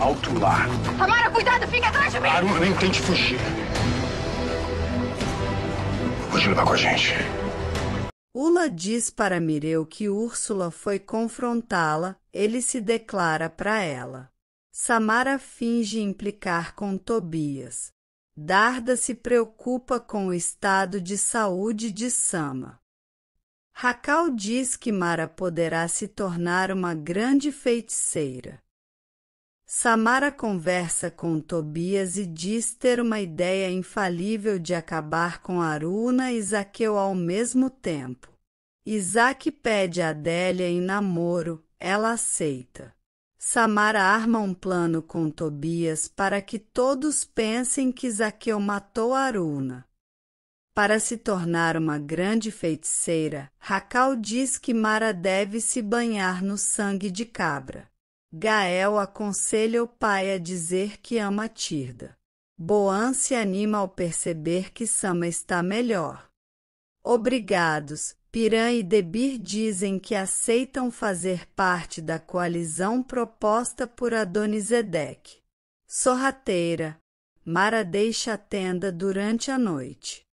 Alto lá. Tamara, cuidado, fica atrás de mim! Aruna, nem tente fugir. Vou te levar com a gente. Ula diz para Mireu que Úrsula foi confrontá-la, ele se declara para ela. Samara finge implicar com Tobias. Darda se preocupa com o estado de saúde de Sama. Racal diz que Mara poderá se tornar uma grande feiticeira. Samara conversa com Tobias e diz ter uma ideia infalível de acabar com Aruna e Zaqueu ao mesmo tempo. Isaac pede a Adélia em namoro, ela aceita. Samara arma um plano com Tobias para que todos pensem que Zaqueu matou Aruna. Para se tornar uma grande feiticeira, Racal diz que Mara deve se banhar no sangue de cabra. Gael aconselha o pai a dizer que ama Tirda. Boan se anima ao perceber que Sama está melhor. Obrigados, Piran e Debir dizem que aceitam fazer parte da coalizão proposta por Adonisedec. Sorrateira, Mara deixa a tenda durante a noite.